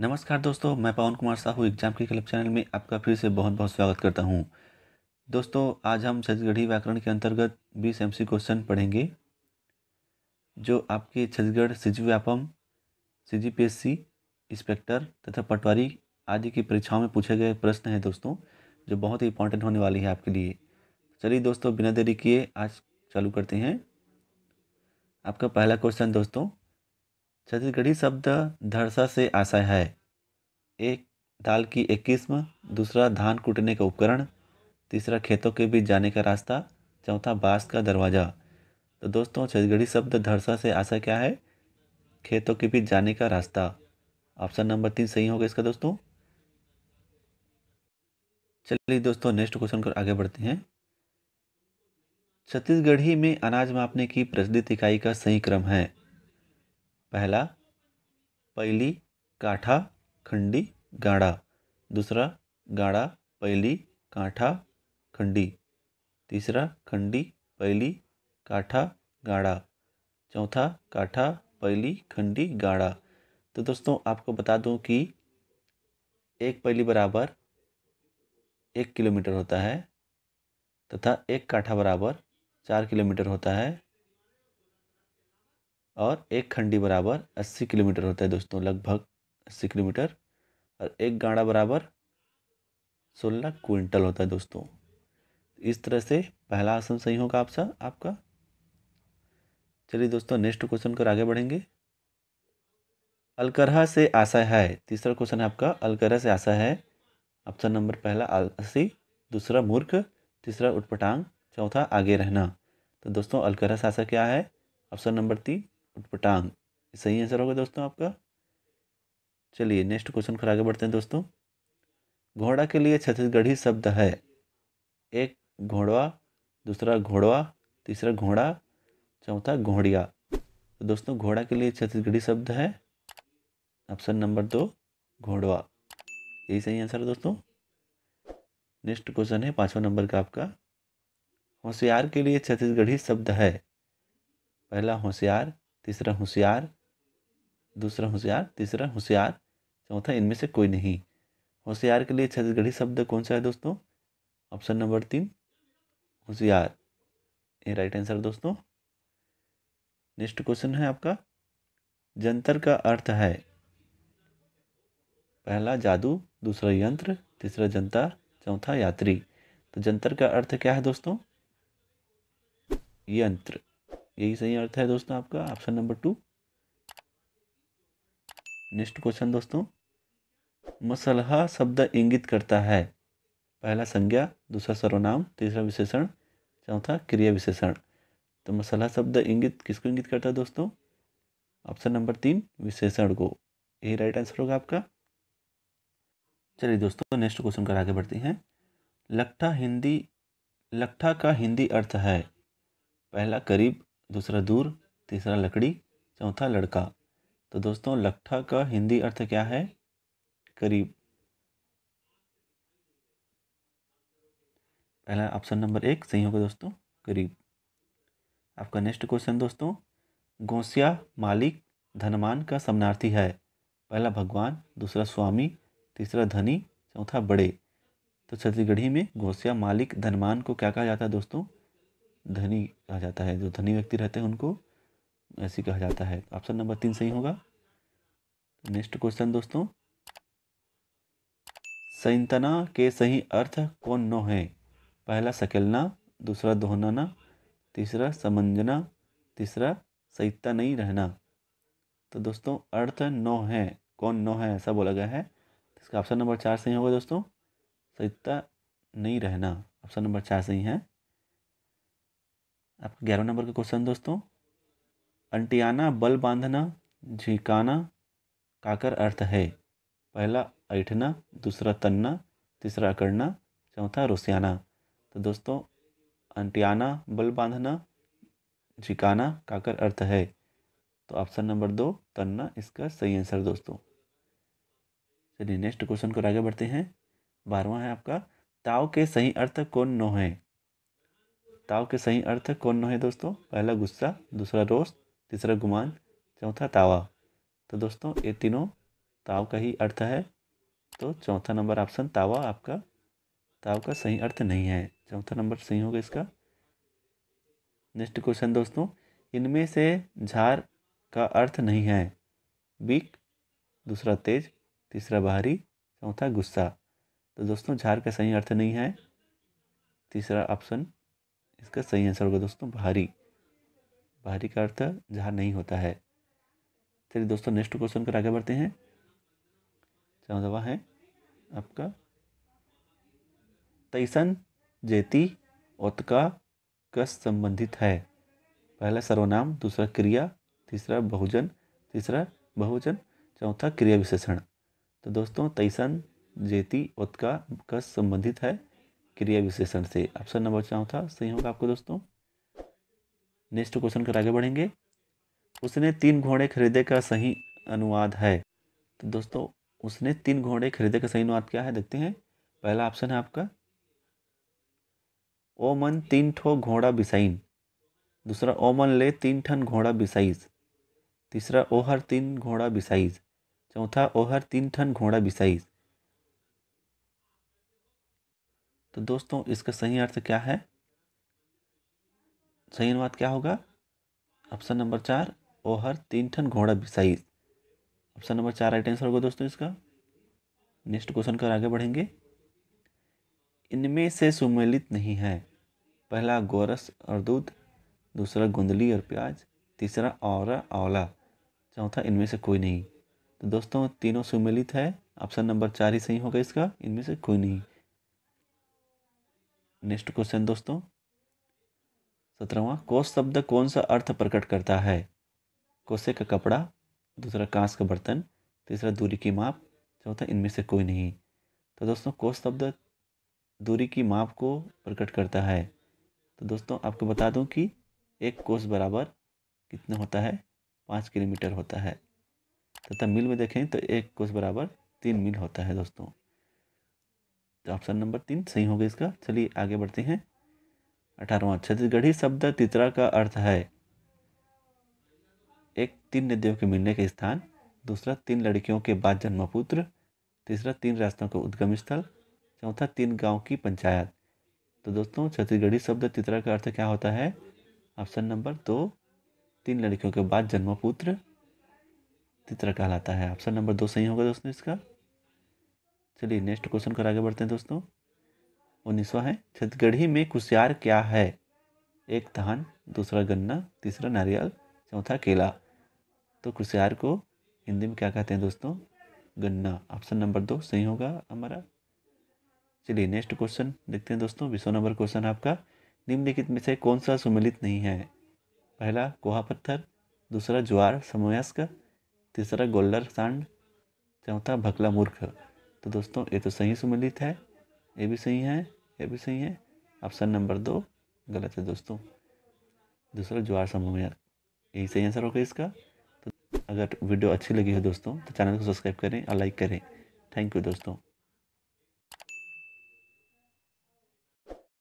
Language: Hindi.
नमस्कार दोस्तों मैं पवन कुमार साहू एग्जाम की क्लब चैनल में आपका फिर से बहुत बहुत स्वागत करता हूँ दोस्तों आज हम छत्तीसगढ़ी व्याकरण के अंतर्गत बीस एम क्वेश्चन पढ़ेंगे जो आपके Chhattisgarh ji Vyapam C G P S C inspector तथा पटवारी आदि की परीक्षाओं में पूछे गए प्रश्न हैं दोस्तों जो बहुत ही इंपॉर्टेंट होने वाली है आपके लिए चलिए दोस्तों बिना देरी किए आज चालू करते हैं आपका पहला क्वेश्चन दोस्तों छत्तीसगढ़ी शब्द धरसा से आशा है एक दाल की एक किस्म दूसरा धान कूटने का उपकरण तीसरा खेतों के बीच जाने का रास्ता चौथा बांस का दरवाज़ा तो दोस्तों छत्तीसगढ़ी शब्द धरसा से आशा क्या है खेतों के बीच जाने का रास्ता ऑप्शन नंबर तीन सही होगा इसका दोस्तों चलिए दोस्तों नेक्स्ट क्वेश्चन कर आगे बढ़ते हैं छत्तीसगढ़ी में अनाज मापने की प्रसिद्ध इकाई का सही क्रम है पहला पहली काठा खंडी गाढ़ा दूसरा गाढ़ा पहली काठा खंडी तीसरा खंडी पहली काठा गाढ़ा चौथा काठा पहली खंडी गाढ़ा तो दोस्तों आपको बता दूं कि एक पहली बराबर एक किलोमीटर होता है तथा एक काठा बराबर चार किलोमीटर होता है और एक खंडी बराबर अस्सी किलोमीटर होता है दोस्तों लगभग अस्सी किलोमीटर और एक गाड़ा बराबर सोलह क्विंटल होता है दोस्तों इस तरह से पहला आसन सही होगा आपसा आपका चलिए दोस्तों नेक्स्ट क्वेश्चन कर आगे बढ़ेंगे अलकरहा से आशा है तीसरा क्वेश्चन है आपका अलकरहा से आशा है ऑप्शन नंबर पहला आलसी दूसरा मूर्ख तीसरा उटपटांग चौथा आगे रहना तो दोस्तों अलकरहा से आशा क्या है ऑप्शन नंबर तीन उटपटांग सही आंसर होगा दोस्तों आपका चलिए नेक्स्ट क्वेश्चन पर आगे बढ़ते हैं दोस्तों घोड़ा के लिए छत्तीसगढ़ी शब्द है एक घोड़वा दूसरा घोड़वा तीसरा घोड़ा चौथा घोड़िया तो दोस्तों घोड़ा के लिए छत्तीसगढ़ी शब्द है ऑप्शन नंबर दो घोड़वा यही सही आंसर है दोस्तों नेक्स्ट क्वेश्चन है पाँचवा नंबर का आपका होशियार के लिए छत्तीसगढ़ी शब्द है पहला होशियार तीसरा होशियार दूसरा होशियार तीसरा होशियार चौथा इनमें से कोई नहीं होशियार के लिए छत्तीसगढ़ी शब्द कौन सा है दोस्तों ऑप्शन नंबर तीन होशियार ये राइट आंसर दोस्तों नेक्स्ट क्वेश्चन है आपका जंतर का अर्थ है पहला जादू दूसरा यंत्र तीसरा जनता चौथा यात्री तो जंतर का अर्थ क्या है दोस्तों यंत्र यही सही अर्थ है दोस्तों आपका option number two next question दोस्तों मसलहा शब्द इंगित करता है पहला संज्ञा दूसरा सर्वनाम तीसरा विशेषण चौथा क्रिया विशेषण तो मसला शब्द इंगित किसको इंगित करता है दोस्तों ऑप्शन नंबर तीन विशेषण को यही राइट आंसर होगा आपका चलिए दोस्तों नेक्स्ट क्वेश्चन कर आगे बढ़ते हैं लट्ठा हिंदी लखा का हिंदी अर्थ है पहला करीब दूसरा दूर तीसरा लकड़ी चौथा लड़का तो दोस्तों लट्ठा का हिंदी अर्थ क्या है करीब पहला ऑप्शन नंबर एक सही होगा दोस्तों करीब आपका नेक्स्ट क्वेश्चन दोस्तों गोसिया मालिक धनमान का समनार्थी है पहला भगवान दूसरा स्वामी तीसरा धनी चौथा बड़े तो छत्तीसगढ़ी में गोसिया मालिक धनमान को क्या कहा जाता है दोस्तों धनी कहा जाता है जो धनी व्यक्ति रहते हैं उनको ऐसी कहा जाता है ऑप्शन नंबर तीन सही होगा नेक्स्ट क्वेश्चन दोस्तों संतना के सही अर्थ कौन नौ है पहला सकेलना दूसरा दोहनाना तीसरा समंजना तीसरा सहीता नहीं रहना तो दोस्तों अर्थ नौ है कौन नौ है ऐसा बोला गया है तो इसका ऑप्शन नंबर चार सही होगा दोस्तों सहीता नहीं रहना ऑप्शन नंबर चार सही है आपका ग्यारह नंबर का क्वेश्चन दोस्तों अंटियाना बल बांधना झिकाना काकर अर्थ है पहला ऐठना दूसरा तन्ना तीसरा अकड़ना चौथा रोसियाना तो दोस्तों अंटियाना बल बांधना झिकाना काकर अर्थ है तो ऑप्शन नंबर दो तन्ना इसका सही आंसर दोस्तों चलिए नेक्स्ट क्वेश्चन को आगे बढ़ते हैं बारहवा है आपका ताव के सही अर्थ कौन नो है ताव के सही अर्थ कौन है दोस्तों पहला गुस्सा दूसरा रोष तीसरा गुमान चौथा तावा तो दोस्तों ये तीनों ताव का ही अर्थ है तो चौथा नंबर ऑप्शन तावा आपका ताव का सही अर्थ नहीं है चौथा नंबर सही होगा इसका नेक्स्ट क्वेश्चन दोस्तों इनमें से झार का अर्थ नहीं है बीक दूसरा तेज तीसरा बाहरी चौथा गुस्सा तो दोस्तों झार का सही अर्थ नहीं है तीसरा ऑप्शन इसका सही आंसर होगा दोस्तों भारी भारी का अर्थ जहाँ नहीं होता है चलिए दोस्तों नेक्स्ट क्वेश्चन कर आगे बढ़ते हैं चौदवा है आपका तैसन जेती ओतका कस संबंधित है पहला सर्वनाम दूसरा क्रिया तीसरा बहुजन तीसरा बहुजन चौथा क्रिया विशेषण तो दोस्तों तैसन जेती ओतका कस संबंधित है क्रिया विशेषण से ऑप्शन नंबर चौथा सही होगा आपको दोस्तों नेक्स्ट क्वेश्चन कर आगे बढ़ेंगे उसने तीन घोड़े खरीदे का सही अनुवाद है तो दोस्तों उसने तीन घोड़े खरीदे का सही अनुवाद क्या है देखते हैं पहला ऑप्शन है आपका ओमन तीन ठो घोड़ा बिसाइन दूसरा ओमन ले तीन ठन घोड़ा बिसाइज तीसरा ओहर तीन घोड़ा बिसाइज चौथा ओहर तीन ठन घोड़ा बिसाइज तो दोस्तों इसका सही अर्थ क्या है सही अनुवाद क्या होगा ऑप्शन नंबर चार ओहर तीन ठन घोड़ा बिसाई ऑप्शन नंबर चार राइट आंसर होगा दोस्तों इसका नेक्स्ट क्वेश्चन कर आगे बढ़ेंगे इनमें से सुमेलित नहीं है पहला गोरस और दूध दूसरा गुंदली और प्याज तीसरा और आंवला चौथा इनमें से कोई नहीं तो दोस्तों तीनों सुमेलित है ऑप्शन नंबर चार ही सही होगा इसका इनमें से कोई नहीं नेक्स्ट क्वेश्चन दोस्तों सत्रहवा कोस शब्द कौन सा अर्थ प्रकट करता है कोसे का कपड़ा दूसरा कांस का बर्तन तीसरा दूरी की माप चौथा इनमें से कोई नहीं तो दोस्तों कोस शब्द दूरी की माप को प्रकट करता है तो दोस्तों आपको बता दूं कि एक कोस बराबर कितना होता है पाँच किलोमीटर होता है तथा मील में देखें तो एक कोस बराबर तीन मील होता है दोस्तों तो ऑप्शन नंबर तीन सही हो गया इसका चलिए आगे बढ़ते हैं अठारहवा छत्तीसगढ़ी शब्द तित्रा का अर्थ है एक तीन नदियों के मिलने के स्थान दूसरा तीन लड़कियों के बाद जन्मपुत्र तीसरा तीन रास्तों का उद्गम स्थल चौथा तीन गांव की पंचायत तो दोस्तों छत्तीसगढ़ी शब्द तित्रा का अर्थ क्या होता है ऑप्शन नंबर दो तीन लड़कियों के बाद जन्मपुत्र तित्रा कहलाता है ऑप्शन नंबर दो सही होगा दोस्तों इसका चलिए नेक्स्ट क्वेश्चन कर आगे बढ़ते हैं दोस्तों उन्नीसवा है छत्तीसगढ़ी में कुशियार क्या है एक धान दूसरा गन्ना तीसरा नारियल चौथा केला तो कुशियार को हिंदी में क्या कहते हैं दोस्तों गन्ना ऑप्शन नंबर दो सही होगा हमारा चलिए नेक्स्ट क्वेश्चन देखते हैं दोस्तों बीसों नंबर क्वेश्चन आपका निम्नलिखित में से कौन सा सुमिलित नहीं है पहला कोहा पत्थर दूसरा ज्वार समयस्क तीसरा गोल्लर सांड चौथा भकला मूर्ख तो दोस्तों ये तो सही सुमिलित है ये भी सही है ये भी सही है ऑप्शन नंबर दो गलत है दोस्तों दूसरा ज्वार समूह में यही सही आंसर होगा इसका तो अगर वीडियो अच्छी लगी हो दोस्तों तो चैनल को सब्सक्राइब करें और लाइक करें थैंक यू दोस्तों